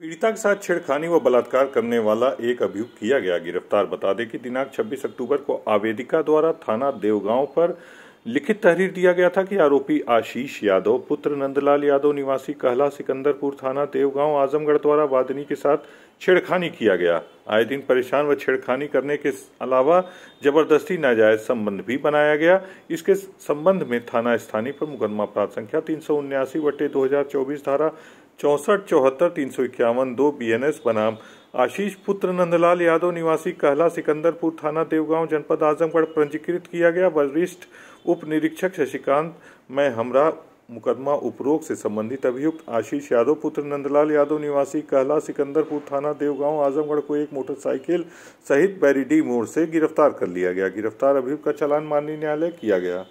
पीड़िता के साथ छेड़खानी व बलात्कार करने वाला एक अभियुक्त किया गया गिरफ्तार बता दें कि दिनांक 26 अक्टूबर को आवेदिका द्वारा थाना देवगांव पर लिखित तहरीर दिया गया था कि आरोपी आशीष यादव पुत्र नंदलाल यादव निवासी कहला सिकंदरपुर थाना देवगांव आजमगढ़ द्वारा वादनी के साथ छेड़खानी किया गया आए दिन परेशान व छेड़खानी करने के अलावा जबरदस्ती नाजायज संबंध भी बनाया गया इसके संबंध में थाना स्थानीय पर मुकदमा अपराध संख्या तीन सौ उन्यासी बटे दो धारा चौंसठ चौहत्तर तीन सौ इक्यावन दो बी एन एस बनाम आशीष पुत्र नंदलाल यादव निवासी कहला सिकंदरपुर थाना देवगांव जनपद आजमगढ़ पंजीकृत किया गया वरिष्ठ उप निरीक्षक शशिकांत में हमरा मुकदमा उपरोग से संबंधित अभियुक्त आशीष यादव पुत्र नंदलाल यादव निवासी कहला सिकंदरपुर थाना देवगांव आजमगढ़ को एक मोटरसाइकिल सहित बैरीडी मोड़ से गिरफ्तार कर लिया गया गिरफ्तार अभियुक्त का चालान माननीय न्यायालय किया गया